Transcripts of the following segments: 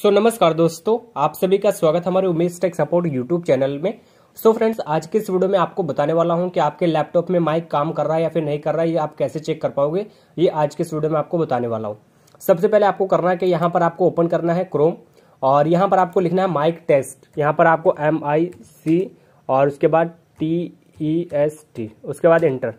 सो so, नमस्कार दोस्तों आप सभी का स्वागत हमारे Umesh tech support YouTube channel में सो so फ्रेंड्स आज के इस वीडियो में आपको बताने वाला हूं कि आपके लैपटॉप में माइक काम कर रहा है या फिर नहीं कर रहा है ये आप कैसे चेक कर पाओगे ये आज के इस वीडियो में आपको बताने वाला हूँ सबसे पहले आपको करना है कि यहाँ पर आपको ओपन करना है क्रोम और यहाँ पर आपको लिखना है माइक टेस्ट यहाँ पर आपको एम आई सी और उसके बाद टी ई एस टी उसके बाद इंटर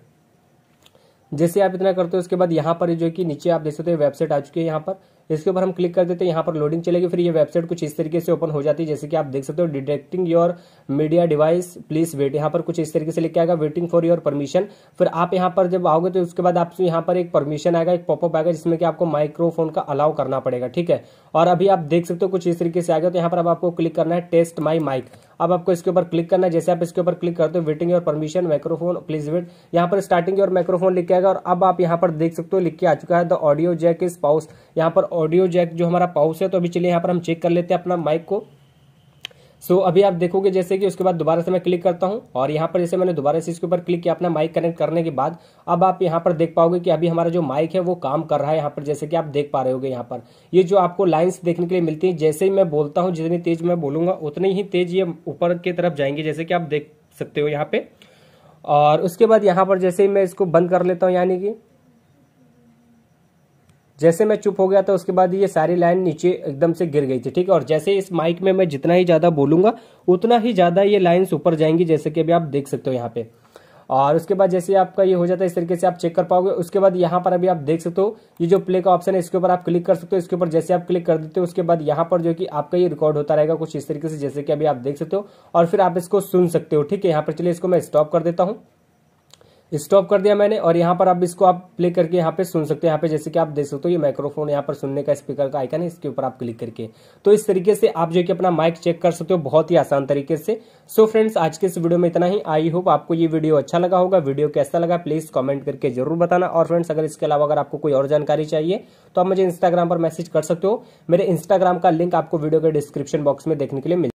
जैसे आप इतना करते हो उसके बाद यहाँ पर जो कि नीचे आप देख सकते हैं वेबसाइट आ चुकी है यहाँ पर इसके ऊपर हम क्लिक कर देते हैं यहाँ पर लोडिंग चलेगी फिर ये वेबसाइट कुछ इस तरीके से ओपन हो जाती है जैसे कि आप देख सकते हो detecting your media device please wait यहाँ पर कुछ इस तरीके से लिख के आएगा वेटिंग फॉर योर परमिशन फिर आप यहाँ पर जब आओगे तो उसके बाद आपसे यहाँ पर एक परमिशन आएगा एक पॉपअप आएगा जिसमें कि आपको माइक्रोफोन का अलाउ करना पड़ेगा ठीक है और अभी आप देख सकते हो कुछ इस तरीके से आएगा तो यहाँ पर अब आपको क्लिक करना है टेस्ट माई माइक अब आपको इसके ऊपर क्लिक करना है जैसे आप इसके ऊपर क्लिक करते हो वेटिंग और परमिशन माइक्रोफोन प्लीज वेट यहाँ पर स्टार्टिंग और माइक्रोफोन लिख के आएगा और अब आप यहाँ पर देख सकते हो लिख के आ चुका है the audio jack is paused यहाँ पर ऑडियो जैक जो हमारा पाउस है तो अभी चलिए यहाँ पर हम चेक कर लेते हैं अपना माइक को सो so, अभी आप देखोगे जैसे कि उसके बाद दोबारा से मैं क्लिक करता हूँ और यहां पर जैसे मैंने दोबारा से इसके ऊपर क्लिक किया अपना माइक कनेक्ट करने के बाद अब आप यहाँ पर देख पाओगे कि अभी हमारा जो माइक है वो काम कर रहा है यहां पर जैसे कि आप देख पा रहे होगे यहाँ पर ये जो आपको लाइन्स देखने के लिए मिलती है जैसे ही मैं बोलता हूँ जितनी तेज मैं बोलूंगा उतनी ही तेज ये ऊपर की तरफ जाएंगे जैसे कि आप देख सकते हो यहाँ पे और उसके बाद यहाँ पर जैसे ही मैं इसको बंद कर लेता हूँ यानी कि जैसे मैं चुप हो गया था उसके बाद ये सारी लाइन नीचे एकदम से गिर गई थी ठीक है और जैसे इस माइक में मैं जितना ही ज़्यादा बोलूंगा उतना ही ज़्यादा ये लाइन्स ऊपर जाएंगी जैसे कि अभी आप देख सकते हो यहाँ पे और उसके बाद जैसे आपका ये हो जाता है इस तरीके से आप चेक कर पाओगे उसके बाद यहाँ पर अभी आप देख सकते हो ये जो प्ले का ऑप्शन है इसके ऊपर आप क्लिक कर सकते हो इसके ऊपर जैसे आप क्लिक कर देते हो उसके बाद यहाँ पर जो कि आपका ये रिकॉर्ड होता रहेगा कुछ इस तरीके से जैसे कि अभी आप देख सकते हो और फिर आप इसको सुन सकते हो ठीक है यहाँ पर चलिए इसको मैं स्टॉप कर देता हूँ स्टॉप कर दिया मैंने और यहाँ पर आप इसको आप प्ले करके यहाँ पे सुन सकते हैं यहाँ पे जैसे कि आप देख सकते हो ये माइक्रोफोन यहाँ पर सुनने का स्पीकर का आइकन है इसके ऊपर आप क्लिक करके तो इस तरीके से आप जो कि अपना माइक चेक कर सकते हो बहुत ही आसान तरीके से सो so फ्रेंड्स आज के इस वीडियो में इतना ही आई होप आपको ये वीडियो अच्छा लगा होगा वीडियो कैसा लगा प्लीज कॉमेंट करके जरूर बताना और फ्रेंड्स अगर इसके अलावा अगर आपको कोई और जानकारी चाहिए तो आप मुझे इंस्टाग्राम पर मैसेज कर सकते हो मेरे इंस्टाग्राम का लिंक आपको वीडियो के डिस्क्रिप्शन बॉक्स में देखने के लिए मिल